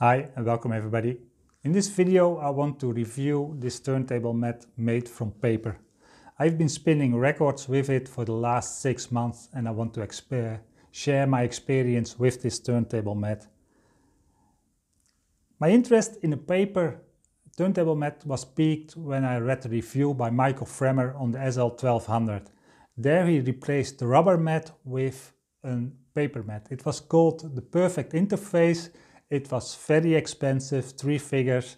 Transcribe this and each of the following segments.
Hi and welcome everybody. In this video I want to review this turntable mat made from paper. I've been spinning records with it for the last six months and I want to share my experience with this turntable mat. My interest in a paper turntable mat was peaked when I read a review by Michael Fremmer on the SL1200. There he replaced the rubber mat with a paper mat. It was called the perfect interface it was very expensive, three figures.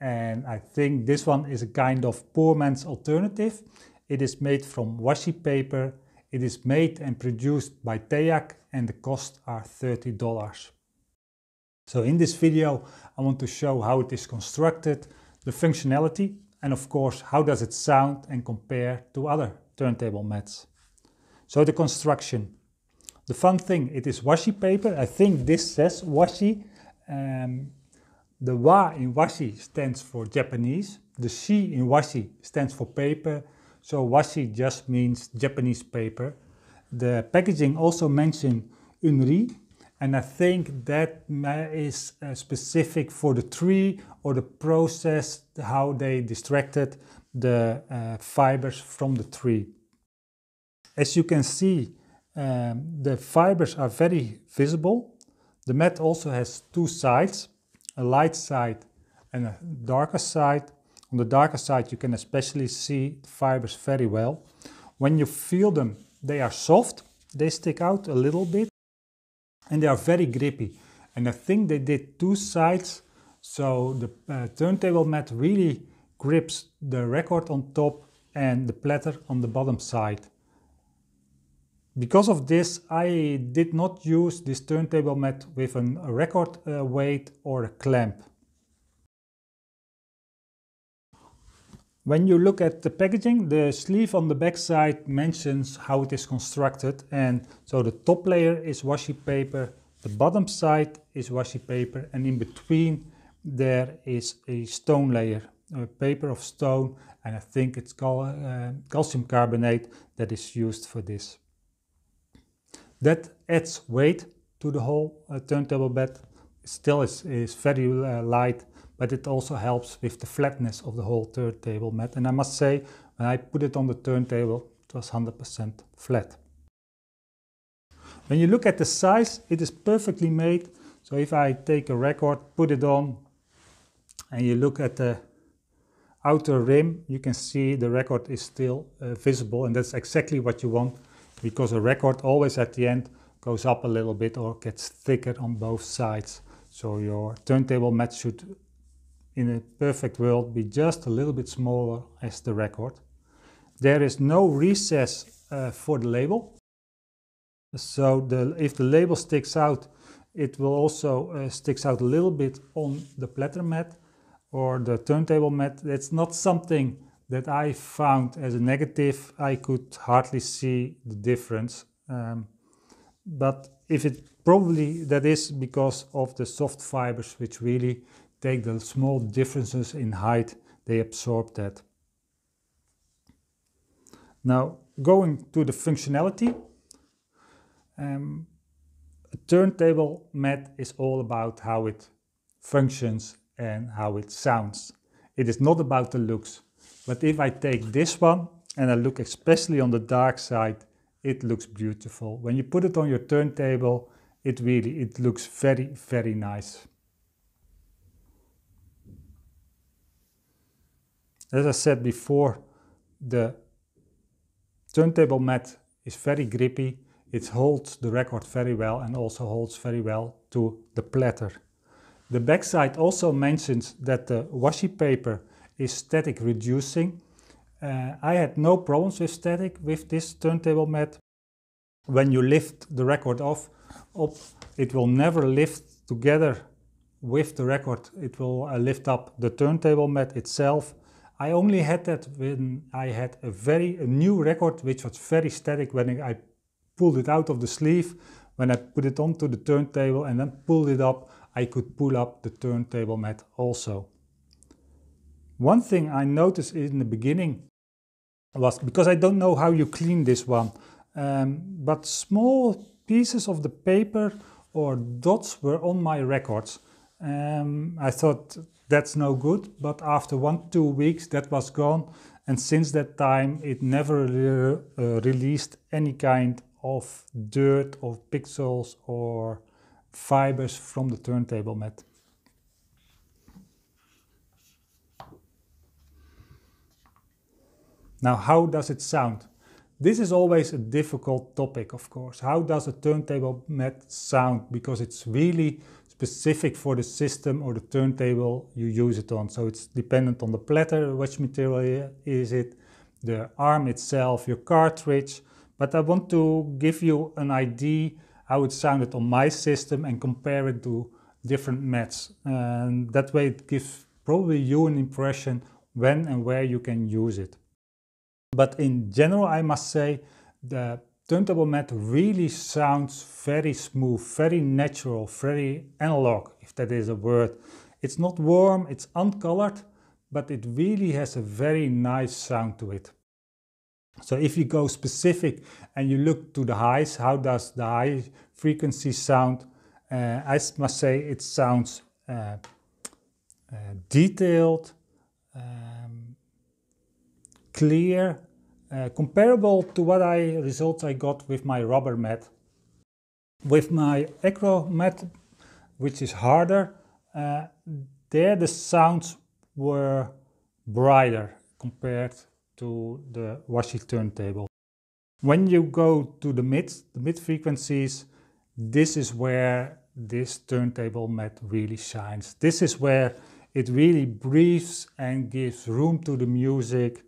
And I think this one is a kind of poor man's alternative. It is made from washi paper. It is made and produced by Teac and the cost are $30. So in this video, I want to show how it is constructed, the functionality, and of course, how does it sound and compare to other turntable mats. So the construction. The fun thing, it is washi paper. I think this says washi, um, the wa in washi stands for Japanese. The shi in washi stands for paper. So washi just means Japanese paper. The packaging also mentioned unri. And I think that is uh, specific for the tree or the process, how they distracted the uh, fibers from the tree. As you can see, um, the fibers are very visible the mat also has two sides, a light side and a darker side. On the darker side you can especially see the fibers very well. When you feel them, they are soft, they stick out a little bit and they are very grippy. And I think they did two sides so the uh, turntable mat really grips the record on top and the platter on the bottom side because of this, I did not use this turntable mat with a record uh, weight or a clamp. When you look at the packaging, the sleeve on the backside mentions how it is constructed. And so the top layer is washi paper, the bottom side is washi paper, and in between there is a stone layer, a paper of stone, and I think it's cal uh, calcium carbonate that is used for this. That adds weight to the whole uh, turntable bed. It still is, is very uh, light, but it also helps with the flatness of the whole turntable mat. And I must say, when I put it on the turntable, it was 100% flat. When you look at the size, it is perfectly made. So if I take a record, put it on, and you look at the outer rim, you can see the record is still uh, visible, and that's exactly what you want because a record always at the end goes up a little bit or gets thicker on both sides. So your turntable mat should, in a perfect world, be just a little bit smaller as the record. There is no recess uh, for the label. So the, if the label sticks out, it will also uh, sticks out a little bit on the platter mat or the turntable mat. It's not something that I found as a negative, I could hardly see the difference. Um, but if it probably that is because of the soft fibers, which really take the small differences in height, they absorb that. Now, going to the functionality, um, a turntable mat is all about how it functions and how it sounds. It is not about the looks. But if I take this one and I look especially on the dark side, it looks beautiful. When you put it on your turntable, it really, it looks very, very nice. As I said before, the turntable mat is very grippy. It holds the record very well and also holds very well to the platter. The backside also mentions that the washi paper is static reducing. Uh, I had no problems with static with this turntable mat. When you lift the record off, up, it will never lift together with the record. It will uh, lift up the turntable mat itself. I only had that when I had a very a new record which was very static when I pulled it out of the sleeve, when I put it onto the turntable and then pulled it up, I could pull up the turntable mat also. One thing I noticed in the beginning was because I don't know how you clean this one, um, but small pieces of the paper or dots were on my records. Um, I thought that's no good, but after one, two weeks that was gone. And since that time, it never re uh, released any kind of dirt or pixels or fibers from the turntable mat. Now, how does it sound? This is always a difficult topic, of course. How does a turntable mat sound? Because it's really specific for the system or the turntable you use it on. So it's dependent on the platter, which material is it, the arm itself, your cartridge. But I want to give you an idea how it sounded on my system and compare it to different mats. And that way it gives probably you an impression when and where you can use it. But in general, I must say the turntable mat really sounds very smooth, very natural, very analog, if that is a word. It's not warm, it's uncolored, but it really has a very nice sound to it. So if you go specific and you look to the highs, how does the high frequency sound? Uh, I must say it sounds uh, uh, detailed, clear, uh, comparable to what I results I got with my rubber mat. With my acro mat, which is harder, uh, there the sounds were brighter compared to the washi turntable. When you go to the mid, the mid frequencies, this is where this turntable mat really shines. This is where it really breathes and gives room to the music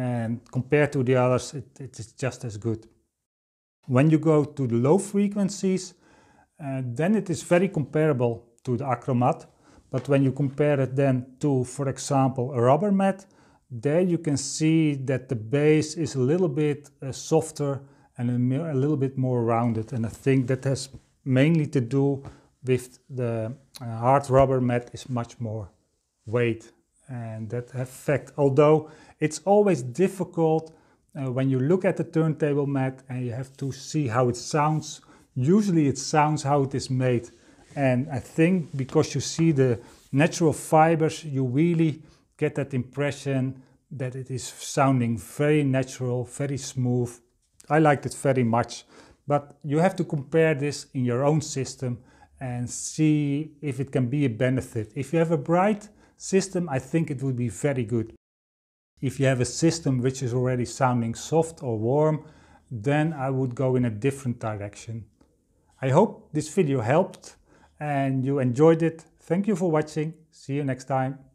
and compared to the others it, it is just as good. When you go to the low frequencies uh, then it is very comparable to the acromat but when you compare it then to for example a rubber mat there you can see that the base is a little bit uh, softer and a, a, little bit more rounded and I think that has mainly to do with the uh, hard rubber mat is much more weight and that effect. Although it's always difficult uh, when you look at the turntable mat and you have to see how it sounds. Usually it sounds how it is made. And I think because you see the natural fibers, you really get that impression that it is sounding very natural, very smooth. I liked it very much. But you have to compare this in your own system and see if it can be a benefit. If you have a bright system, I think it would be very good. If you have a system which is already sounding soft or warm, then I would go in a different direction. I hope this video helped and you enjoyed it. Thank you for watching. See you next time.